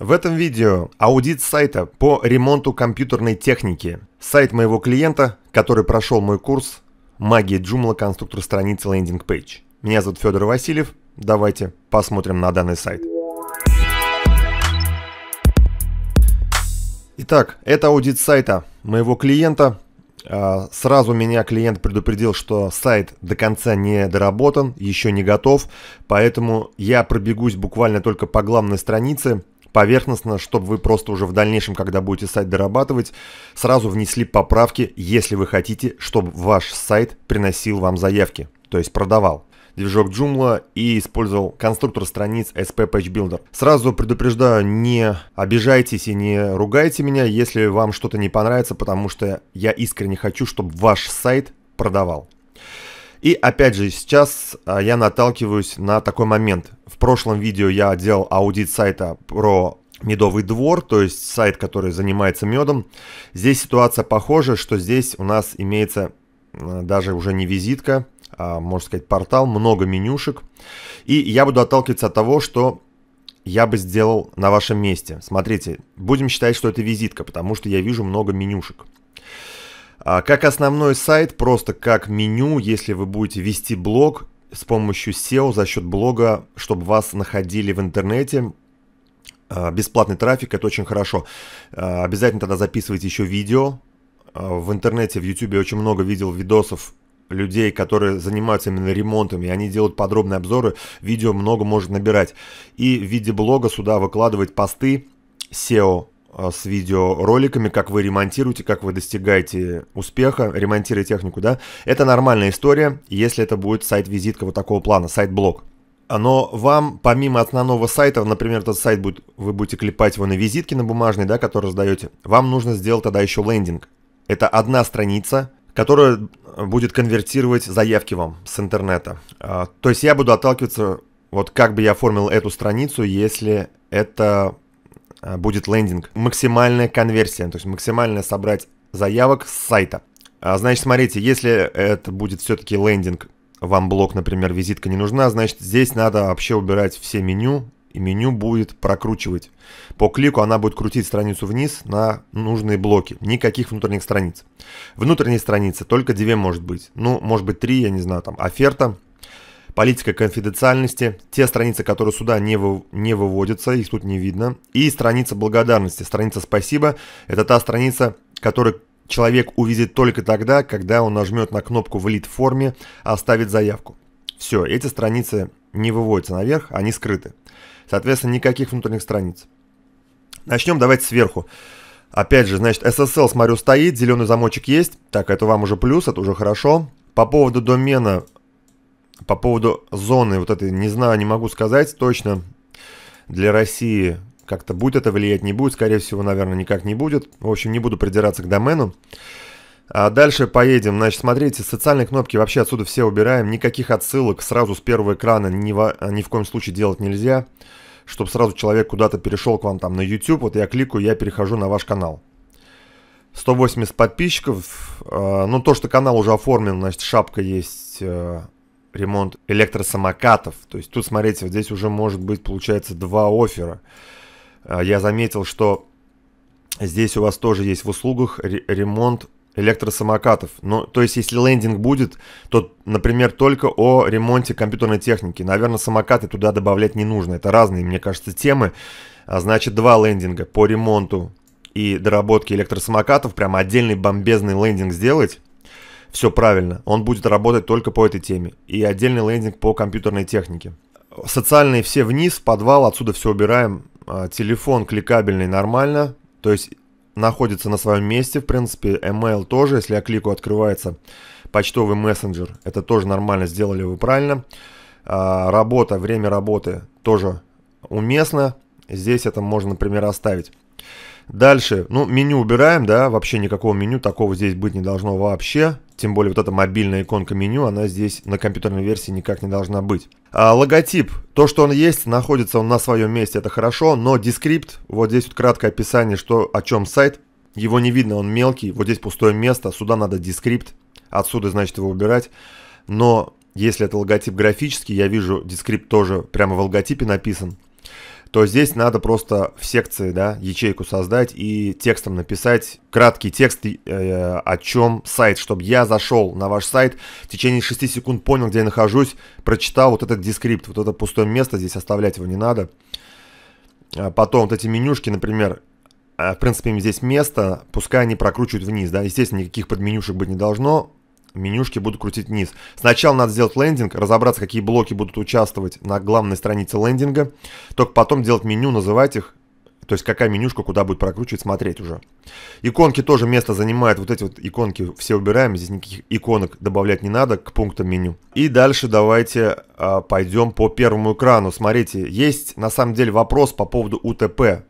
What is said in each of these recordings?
В этом видео аудит сайта по ремонту компьютерной техники. Сайт моего клиента, который прошел мой курс «Магия Joomla. Конструктор страницы лендинг пейдж». Меня зовут Федор Васильев. Давайте посмотрим на данный сайт. Итак, это аудит сайта моего клиента. А, сразу меня клиент предупредил, что сайт до конца не доработан, еще не готов, поэтому я пробегусь буквально только по главной странице, поверхностно, чтобы вы просто уже в дальнейшем, когда будете сайт дорабатывать, сразу внесли поправки, если вы хотите, чтобы ваш сайт приносил вам заявки, то есть продавал движок Joomla и использовал конструктор страниц SP Page Builder. Сразу предупреждаю, не обижайтесь и не ругайте меня, если вам что-то не понравится, потому что я искренне хочу, чтобы ваш сайт продавал. И опять же, сейчас а, я наталкиваюсь на такой момент. В прошлом видео я делал аудит сайта про медовый двор, то есть сайт, который занимается медом. Здесь ситуация похожа, что здесь у нас имеется а, даже уже не визитка, а, можно сказать, портал, много менюшек. И я буду отталкиваться от того, что я бы сделал на вашем месте. Смотрите, будем считать, что это визитка, потому что я вижу много менюшек. А, как основной сайт, просто как меню, если вы будете вести блог с помощью SEO за счет блога, чтобы вас находили в интернете, а, бесплатный трафик, это очень хорошо. А, обязательно тогда записывайте еще видео. В интернете, в YouTube очень много видел видосов людей, которые занимаются именно ремонтом, и они делают подробные обзоры, видео много может набирать. И в виде блога сюда выкладывать посты SEO, а, с видеороликами, как вы ремонтируете, как вы достигаете успеха, ремонтируя технику, да, это нормальная история, если это будет сайт-визитка вот такого плана, сайт-блог. Но вам, помимо основного сайта, например, этот сайт будет, вы будете клепать его на визитки на бумажной, да, которые сдаете, вам нужно сделать тогда еще лендинг. Это одна страница, которая будет конвертировать заявки вам с интернета. А, то есть я буду отталкиваться, вот как бы я оформил эту страницу, если это Э, будет лендинг. Максимальная конверсия, то есть максимально собрать заявок с сайта. А, значит, смотрите, если это будет все-таки лендинг, вам блок, например, визитка не нужна, значит, здесь надо вообще убирать все меню, и меню будет прокручивать. По клику она будет крутить страницу вниз на нужные блоки. Никаких внутренних страниц. Внутренние страницы только две может быть. Ну, может быть три, я не знаю, там, оферта, политика конфиденциальности, те страницы, которые сюда не, вы, не выводятся, их тут не видно, и страница благодарности, страница спасибо, это та страница, которую человек увидит только тогда, когда он нажмет на кнопку в лид-форме оставит заявку». Все, эти страницы не выводятся наверх, они скрыты. Соответственно, никаких внутренних страниц. Начнем давайте сверху. Опять же, значит, SSL, смотрю, стоит, зеленый замочек есть. Так, это вам уже плюс, это уже хорошо. По поводу домена по поводу зоны, вот этой, не знаю, не могу сказать точно, для России как-то будет это влиять, не будет, скорее всего, наверное, никак не будет. В общем, не буду придираться к домену. А дальше поедем. Значит, смотрите, социальные кнопки вообще отсюда все убираем. Никаких отсылок сразу с первого экрана ни, во, ни в коем случае делать нельзя. Чтобы сразу человек куда-то перешел к вам там на YouTube. Вот я кликаю, я перехожу на ваш канал. 180 подписчиков. А, ну, то, что канал уже оформлен, значит, шапка есть э, ремонт электросамокатов. То есть тут, смотрите, здесь уже может быть, получается, два оффера. А, я заметил, что здесь у вас тоже есть в услугах ремонт электросамокатов. Ну, то есть, если лендинг будет, то, например, только о ремонте компьютерной техники. Наверное, самокаты туда добавлять не нужно. Это разные, мне кажется, темы. А, значит, два лендинга по ремонту и доработке электросамокатов. Прям отдельный бомбезный лендинг сделать. Все правильно, он будет работать только по этой теме. И отдельный лендинг по компьютерной технике. Социальные все вниз, подвал, отсюда все убираем. А, телефон кликабельный нормально, то есть находится на своем месте, в принципе, email тоже, если я клику открывается почтовый мессенджер, это тоже нормально, сделали вы правильно. А, работа, время работы тоже уместно, здесь это можно, например, оставить. Дальше, ну, меню убираем, да, вообще никакого меню такого здесь быть не должно вообще. Тем более вот эта мобильная иконка меню, она здесь на компьютерной версии никак не должна быть. А, логотип. То, что он есть, находится он на своем месте, это хорошо, но дескрипт, вот здесь вот краткое описание, что, о чем сайт, его не видно, он мелкий, вот здесь пустое место, сюда надо дескрипт, отсюда, значит, его убирать. Но если это логотип графический, я вижу, дескрипт тоже прямо в логотипе написан то здесь надо просто в секции, да, ячейку создать и текстом написать краткий текст, э, о чем сайт, чтобы я зашел на ваш сайт, в течение 6 секунд понял, где я нахожусь, прочитал вот этот дескрипт, вот это пустое место, здесь оставлять его не надо. А потом вот эти менюшки, например, э, в принципе, им здесь место, пускай они прокручивают вниз, да, естественно, никаких подменюшек быть не должно, менюшки будут крутить вниз. Сначала надо сделать лендинг, разобраться, какие блоки будут участвовать на главной странице лендинга. Только потом делать меню, называть их, то есть какая менюшка куда будет прокручивать, смотреть уже. Иконки тоже место занимают. Вот эти вот иконки все убираем. Здесь никаких иконок добавлять не надо к пунктам меню. И дальше давайте э, пойдем по первому экрану. Смотрите, есть на самом деле вопрос по поводу УТП.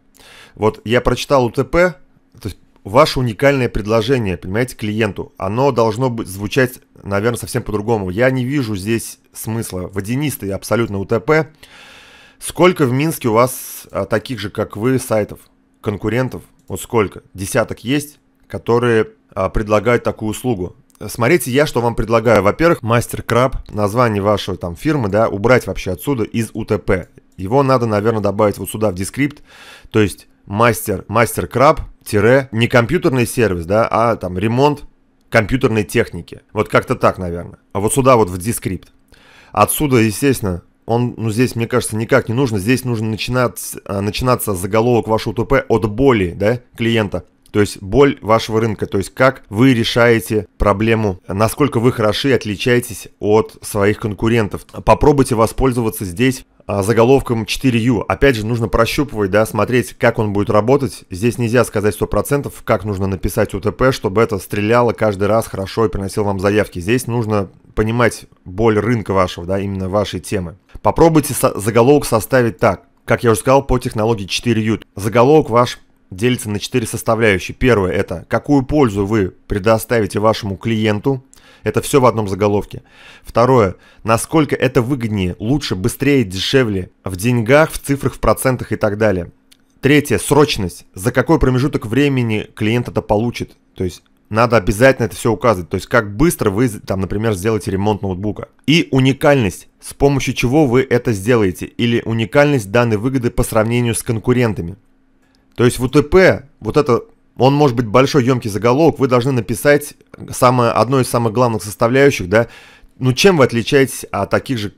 Вот я прочитал УТП, то есть ваше уникальное предложение, понимаете, клиенту, оно должно быть, звучать, наверное, совсем по-другому. Я не вижу здесь смысла. Водянистый абсолютно УТП. Сколько в Минске у вас а, таких же, как вы, сайтов, конкурентов? Вот сколько? Десяток есть, которые а, предлагают такую услугу. Смотрите, я что вам предлагаю. Во-первых, мастер-краб, название вашей там фирмы, да, убрать вообще отсюда из УТП. Его надо, наверное, добавить вот сюда в дескрипт. То есть мастер, мастер краб, тире, не компьютерный сервис, да, а там ремонт компьютерной техники. Вот как-то так, наверное. А вот сюда вот в дескрипт. Отсюда, естественно, он, ну, здесь, мне кажется, никак не нужно. Здесь нужно начинать, а, начинаться заголовок вашего ТП от боли, да, клиента то есть боль вашего рынка, то есть как вы решаете проблему, насколько вы хороши отличаетесь от своих конкурентов. Попробуйте воспользоваться здесь а, заголовком 4U. Опять же, нужно прощупывать, да, смотреть, как он будет работать. Здесь нельзя сказать 100%, как нужно написать УТП, чтобы это стреляло каждый раз хорошо и приносило вам заявки. Здесь нужно понимать боль рынка вашего, да, именно вашей темы. Попробуйте со заголовок составить так, как я уже сказал, по технологии 4U. Заголовок ваш делится на четыре составляющие. Первое – это какую пользу вы предоставите вашему клиенту. Это все в одном заголовке. Второе – насколько это выгоднее, лучше, быстрее, дешевле в деньгах, в цифрах, в процентах и так далее. Третье – срочность. За какой промежуток времени клиент это получит. То есть надо обязательно это все указывать. То есть как быстро вы, там, например, сделаете ремонт ноутбука. И уникальность, с помощью чего вы это сделаете. Или уникальность данной выгоды по сравнению с конкурентами. То есть в УТП вот это, он может быть большой, емкий заголовок, вы должны написать самое, одно из самых главных составляющих, да, ну чем вы отличаетесь от таких же,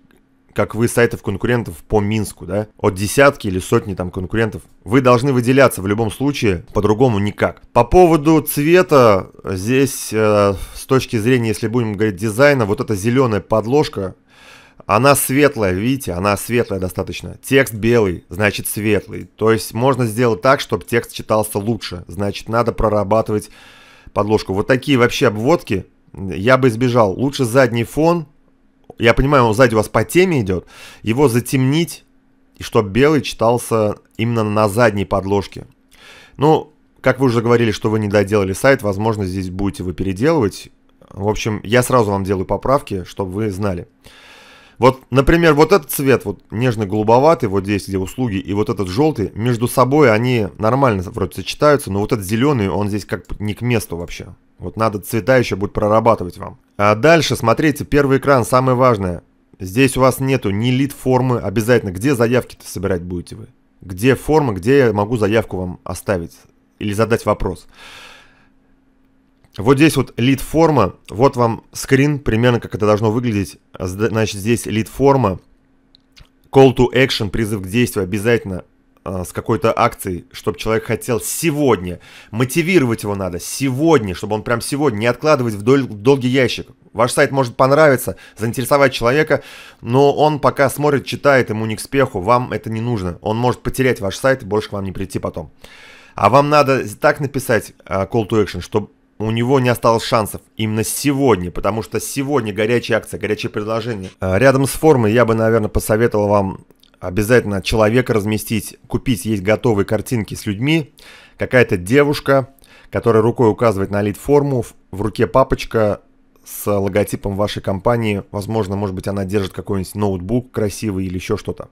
как вы, сайтов конкурентов по Минску, да, от десятки или сотни там конкурентов. Вы должны выделяться в любом случае, по-другому никак. По поводу цвета, здесь э, с точки зрения, если будем говорить дизайна, вот эта зеленая подложка, она светлая, видите, она светлая достаточно. Текст белый, значит светлый. То есть можно сделать так, чтобы текст читался лучше. Значит, надо прорабатывать подложку. Вот такие вообще обводки я бы избежал. Лучше задний фон, я понимаю, он сзади у вас по теме идет, его затемнить, и чтобы белый читался именно на задней подложке. Ну, как вы уже говорили, что вы не доделали сайт, возможно, здесь будете вы переделывать. В общем, я сразу вам делаю поправки, чтобы вы знали. Вот, например, вот этот цвет, вот нежно-голубоватый, вот здесь, где услуги, и вот этот желтый, между собой они нормально вроде сочетаются, но вот этот зеленый, он здесь как не к месту вообще. Вот надо цвета еще будет прорабатывать вам. А дальше, смотрите, первый экран, самое важное. Здесь у вас нету ни лид-формы, обязательно, где заявки-то собирать будете вы? Где форма, где я могу заявку вам оставить? Или задать вопрос? Вопрос. Вот здесь вот лид-форма, вот вам скрин, примерно как это должно выглядеть. Значит, здесь лид-форма, call to action, призыв к действию обязательно а, с какой-то акцией, чтобы человек хотел сегодня. Мотивировать его надо сегодня, чтобы он прям сегодня, не откладывать в дол- долгий ящик. Ваш сайт может понравиться, заинтересовать человека, но он пока смотрит, читает, ему не к спеху, вам это не нужно. Он может потерять ваш сайт и больше к вам не прийти потом. А вам надо так написать а, call to action, чтобы у него не осталось шансов именно сегодня, потому что сегодня горячая акция, горячее предложение. Э, рядом с формой я бы, наверное, посоветовал вам обязательно человека разместить, купить, есть готовые картинки с людьми, какая-то девушка, которая рукой указывает на лид-форму, в руке папочка с логотипом вашей компании, возможно, может быть, она держит какой-нибудь ноутбук красивый или еще что-то.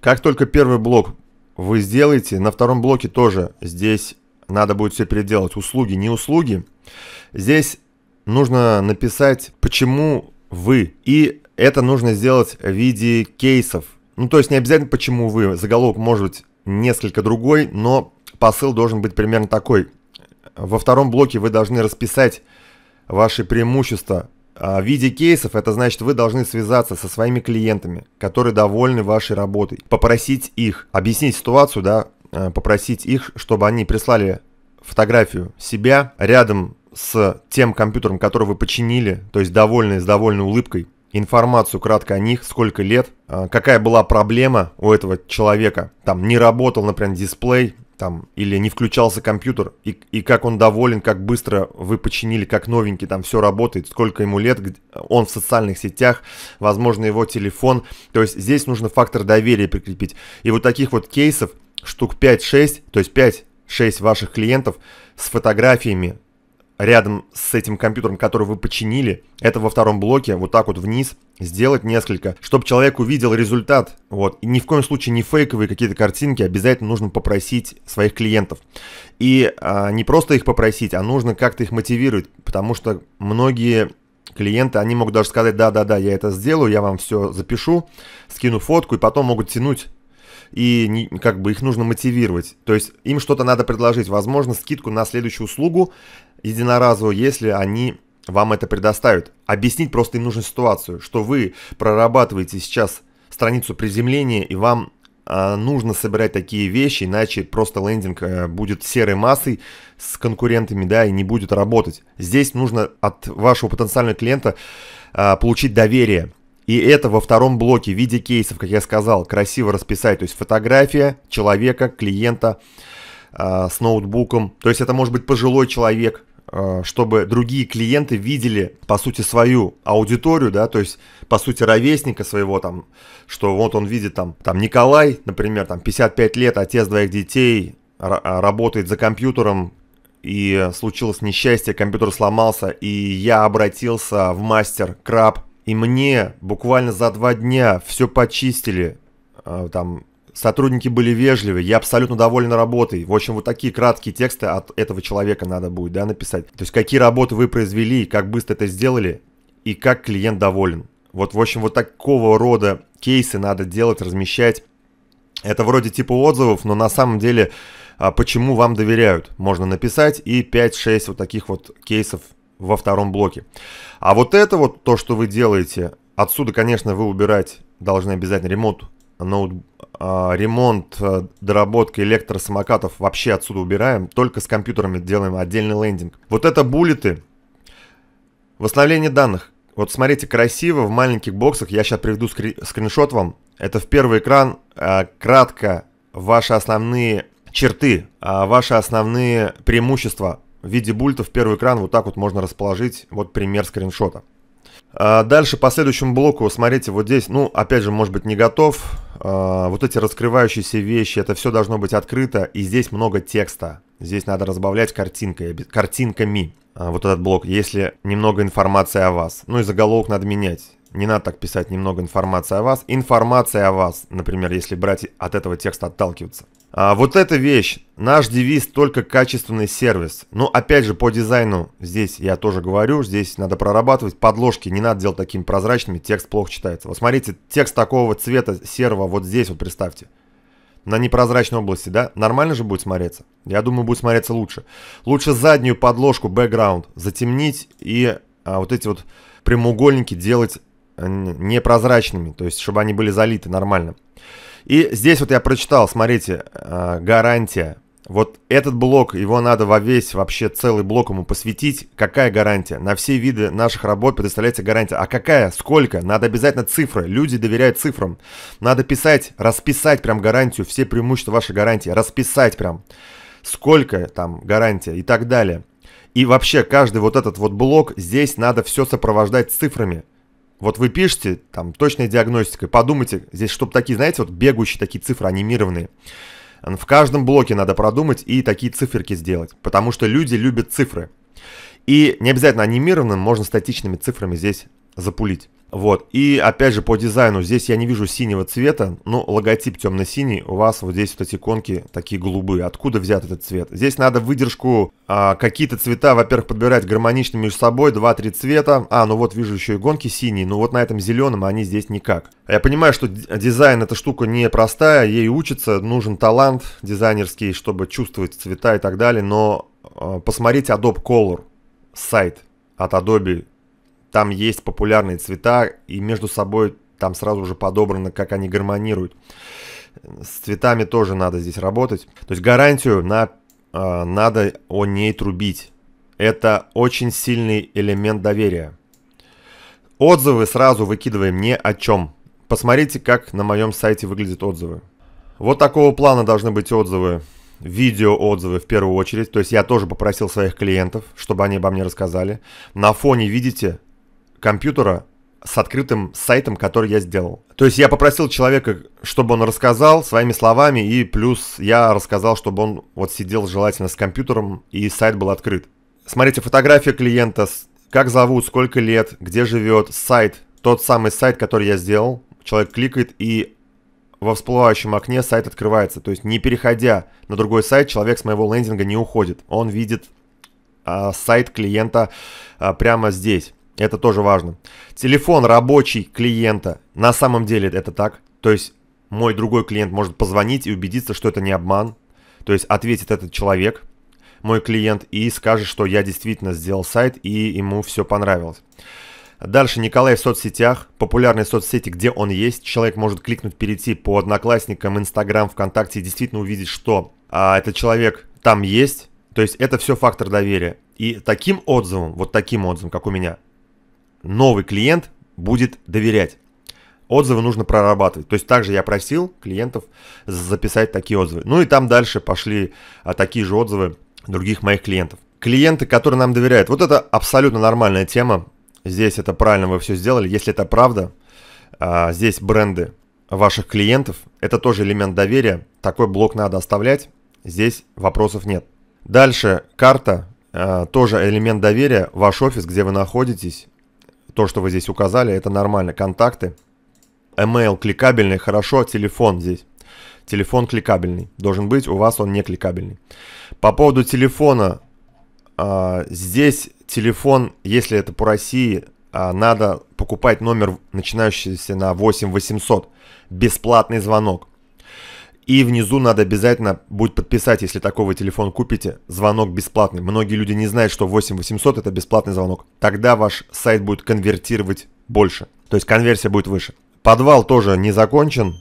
Как только первый блок вы сделаете, на втором блоке тоже здесь надо будет все переделать, услуги, не услуги, здесь нужно написать, почему вы. И это нужно сделать в виде кейсов. Ну, то есть не обязательно почему вы. Заголовок может быть несколько другой, но посыл должен быть примерно такой. Во втором блоке вы должны расписать ваши преимущества. А в виде кейсов это значит, вы должны связаться со своими клиентами, которые довольны вашей работой, попросить их объяснить ситуацию, да, Э, попросить их, чтобы они прислали фотографию себя рядом с тем компьютером, который вы починили, то есть довольны, с довольной улыбкой, информацию кратко о них, сколько лет, э, какая была проблема у этого человека, там не работал, например, дисплей, там, или не включался компьютер, и, и как он доволен, как быстро вы починили, как новенький, там все работает, сколько ему лет, он в социальных сетях, возможно, его телефон. То есть здесь нужно фактор доверия прикрепить. И вот таких вот кейсов штук 5-6, то есть 5-6 ваших клиентов с фотографиями рядом с этим компьютером, который вы починили, это во втором блоке, вот так вот вниз, сделать несколько, чтобы человек увидел результат. Вот. И ни в коем случае не фейковые какие-то картинки, обязательно нужно попросить своих клиентов. И а, не просто их попросить, а нужно как-то их мотивировать, потому что многие клиенты, они могут даже сказать, да-да-да, я это сделаю, я вам все запишу, скину фотку, и потом могут тянуть и не, как бы их нужно мотивировать. То есть им что-то надо предложить, возможно, скидку на следующую услугу единоразово, если они вам это предоставят. Объяснить просто им нужно ситуацию, что вы прорабатываете сейчас страницу приземления и вам э, нужно собирать такие вещи, иначе просто лендинг э, будет серой массой с конкурентами, да, и не будет работать. Здесь нужно от вашего потенциального клиента э, получить доверие. И это во втором блоке в виде кейсов, как я сказал, красиво расписать. То есть фотография человека, клиента э, с ноутбуком. То есть это может быть пожилой человек, э, чтобы другие клиенты видели, по сути, свою аудиторию, да, то есть, по сути, ровесника своего там, что вот он видит там, там Николай, например, там 55 лет, отец двоих детей, а, работает за компьютером, и случилось несчастье, компьютер сломался, и я обратился в мастер Краб, и мне буквально за два дня все почистили, а, там сотрудники были вежливы, я абсолютно доволен работой. В общем, вот такие краткие тексты от этого человека надо будет да, написать. То есть, какие работы вы произвели, как быстро это сделали, и как клиент доволен. Вот, в общем, вот такого рода кейсы надо делать, размещать. Это вроде типа отзывов, но на самом деле, а, почему вам доверяют, можно написать. И 5-6 вот таких вот кейсов во втором блоке. А вот это вот, то, что вы делаете, отсюда, конечно, вы убирать должны обязательно ремонт, ноут, а, ремонт, э, доработка электросамокатов вообще отсюда убираем. Только с компьютерами делаем отдельный лендинг. Вот это буллеты, восстановление данных. Вот смотрите, красиво в маленьких боксах, я сейчас приведу скри скриншот вам. Это в первый экран, а, кратко, ваши основные черты, а, ваши основные преимущества в виде бульта в первый экран вот так вот можно расположить. Вот пример скриншота. А, дальше по следующему блоку, смотрите, вот здесь, ну, опять же, может быть, не готов. А, вот эти раскрывающиеся вещи, это все должно быть открыто. И здесь много текста. Здесь надо разбавлять картинкой, картинками. А, вот этот блок, если немного информации о вас. Ну и заголовок надо менять. Не надо так писать немного информации о вас. Информация о вас, например, если брать от этого текста отталкиваться. А, вот эта вещь. Наш девиз только качественный сервис. Ну, опять же по дизайну здесь я тоже говорю, здесь надо прорабатывать. Подложки не надо делать такими прозрачными, текст плохо читается. Вот смотрите, текст такого цвета серого вот здесь вот представьте. На непрозрачной области, да? Нормально же будет смотреться? Я думаю, будет смотреться лучше. Лучше заднюю подложку, бэкграунд затемнить и а, вот эти вот прямоугольники делать э, непрозрачными. То есть, чтобы они были залиты Нормально. И здесь вот я прочитал, смотрите, э, гарантия. Вот этот блок, его надо во весь, вообще целый блок ему посвятить. Какая гарантия? На все виды наших работ предоставляется гарантия. А какая? Сколько? Надо обязательно цифры. Люди доверяют цифрам. Надо писать, расписать прям гарантию, все преимущества вашей гарантии. Расписать прям. Сколько там гарантия и так далее. И вообще каждый вот этот вот блок здесь надо все сопровождать цифрами. Вот вы пишете, там, точной диагностикой, подумайте, здесь, чтобы такие, знаете, вот бегущие такие цифры анимированные. В каждом блоке надо продумать и такие циферки сделать, потому что люди любят цифры. И не обязательно анимированным, можно статичными цифрами здесь запулить. Вот, и опять же по дизайну, здесь я не вижу синего цвета, но ну, логотип темно-синий, у вас вот здесь вот эти иконки такие голубые, откуда взят этот цвет? Здесь надо выдержку, а, какие-то цвета, во-первых, подбирать гармоничными между собой, 2-3 цвета, а, ну вот вижу еще иконки синие, но вот на этом зеленом они здесь никак. Я понимаю, что дизайн эта штука непростая, ей учится, нужен талант дизайнерский, чтобы чувствовать цвета и так далее, но а, посмотрите Adobe Color, сайт от Adobe, там есть популярные цвета, и между собой там сразу же подобрано, как они гармонируют. С цветами тоже надо здесь работать. То есть гарантию на, э, надо о ней трубить. Это очень сильный элемент доверия. Отзывы сразу выкидываем не о чем. Посмотрите, как на моем сайте выглядят отзывы. Вот такого плана должны быть отзывы видео отзывы в первую очередь. То есть я тоже попросил своих клиентов, чтобы они обо мне рассказали. На фоне видите компьютера с открытым сайтом, который я сделал. То есть я попросил человека, чтобы он рассказал своими словами, и плюс я рассказал, чтобы он вот сидел желательно с компьютером, и сайт был открыт. Смотрите, фотография клиента, как зовут, сколько лет, где живет, сайт, тот самый сайт, который я сделал. Человек кликает, и во всплывающем окне сайт открывается. То есть не переходя на другой сайт, человек с моего лендинга не уходит. Он видит а, сайт клиента а, прямо здесь. Это тоже важно. Телефон рабочий клиента. На самом деле это так. То есть мой другой клиент может позвонить и убедиться, что это не обман. То есть ответит этот человек, мой клиент, и скажет, что я действительно сделал сайт и ему все понравилось. Дальше Николай в соцсетях, популярной соцсети, где он есть. Человек может кликнуть, перейти по одноклассникам, Инстаграм, ВКонтакте и действительно увидеть, что а, этот человек там есть. То есть это все фактор доверия. И таким отзывом, вот таким отзывом, как у меня, новый клиент будет доверять. Отзывы нужно прорабатывать. То есть также я просил клиентов записать такие отзывы. Ну и там дальше пошли а, такие же отзывы других моих клиентов. Клиенты, которые нам доверяют. Вот это абсолютно нормальная тема. Здесь это правильно вы все сделали. Если это правда, а, здесь бренды ваших клиентов, это тоже элемент доверия. Такой блок надо оставлять. Здесь вопросов нет. Дальше карта, а, тоже элемент доверия. Ваш офис, где вы находитесь, то, что вы здесь указали, это нормально. Контакты, email кликабельный, хорошо, телефон здесь. Телефон кликабельный. Должен быть, у вас он не кликабельный. По поводу телефона, а, здесь телефон, если это по России, а, надо покупать номер, начинающийся на 8 800. Бесплатный звонок. И внизу надо обязательно будет подписать, если такой телефон купите, звонок бесплатный. Многие люди не знают, что 8800 это бесплатный звонок. Тогда ваш сайт будет конвертировать больше. То есть конверсия будет выше. Подвал тоже не закончен.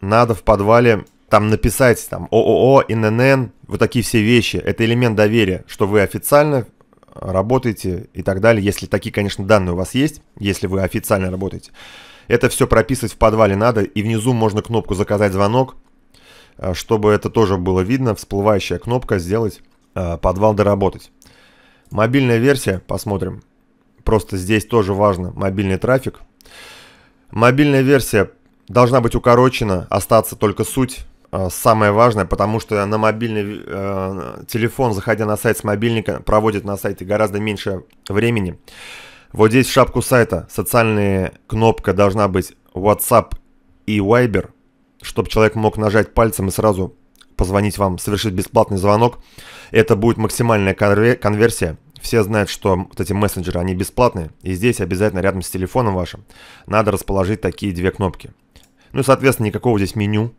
Надо в подвале там написать там ООО, ИНН, вот такие все вещи. Это элемент доверия, что вы официально работаете и так далее. Если такие, конечно, данные у вас есть, если вы официально работаете. Это все прописывать в подвале надо, и внизу можно кнопку «Заказать звонок», э, чтобы это тоже было видно, всплывающая кнопка «Сделать э, подвал доработать». Мобильная версия, посмотрим. Просто здесь тоже важно мобильный трафик. Мобильная версия должна быть укорочена, остаться только суть Э, самое важное, потому что на мобильный э, телефон, заходя на сайт с мобильника, проводит на сайте гораздо меньше времени. Вот здесь в шапку сайта социальная кнопка должна быть WhatsApp и Viber, чтобы человек мог нажать пальцем и сразу позвонить вам, совершить бесплатный звонок. Это будет максимальная конверсия. Все знают, что вот эти мессенджеры, они бесплатные. И здесь обязательно рядом с телефоном вашим надо расположить такие две кнопки. Ну и, соответственно, никакого здесь меню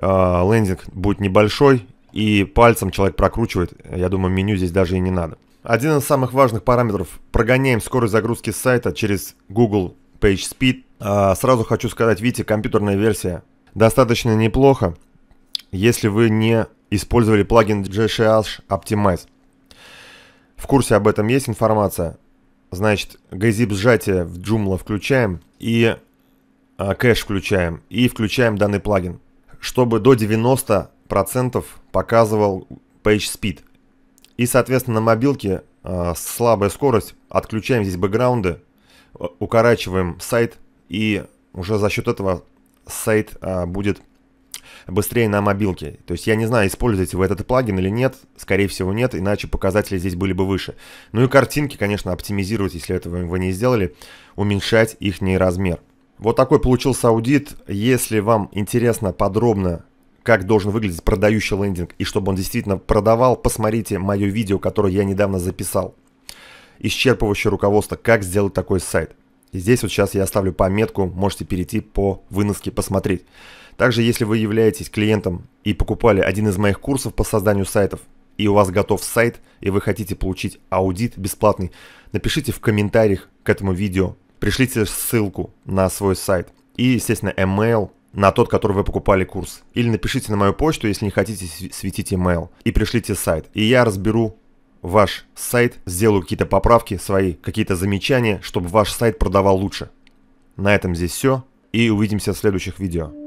э, лендинг будет небольшой, и пальцем человек прокручивает. Я думаю, меню здесь даже и не надо. Один из самых важных параметров. Прогоняем скорость загрузки сайта через Google PageSpeed. Э, а, сразу хочу сказать, видите, компьютерная версия достаточно неплохо, если вы не использовали плагин GCH Optimize. В курсе об этом есть информация. Значит, газип сжатие в Joomla включаем и э, кэш включаем и включаем данный плагин чтобы до 90% показывал page speed. И, соответственно, на мобилке э, слабая скорость, отключаем здесь бэкграунды, э, укорачиваем сайт, и уже за счет этого сайт э, будет быстрее на мобилке. То есть я не знаю, используете вы этот плагин или нет, скорее всего нет, иначе показатели здесь были бы выше. Ну и картинки, конечно, оптимизировать, если этого вы не сделали, уменьшать их размер. Вот такой получился аудит. Если вам интересно подробно, как должен выглядеть продающий лендинг и чтобы он действительно продавал, посмотрите мое видео, которое я недавно записал. Исчерпывающее руководство, как сделать такой сайт. И здесь вот сейчас я оставлю пометку, можете перейти по выноске посмотреть. Также, если вы являетесь клиентом и покупали один из моих курсов по созданию сайтов, и у вас готов сайт, и вы хотите получить аудит бесплатный, напишите в комментариях к этому видео пришлите ссылку на свой сайт и, естественно, email на тот, который вы покупали курс. Или напишите на мою почту, если не хотите светить email, и пришлите сайт. И я разберу ваш сайт, сделаю какие-то поправки свои, какие-то замечания, чтобы ваш сайт продавал лучше. На этом здесь все, и увидимся в следующих видео.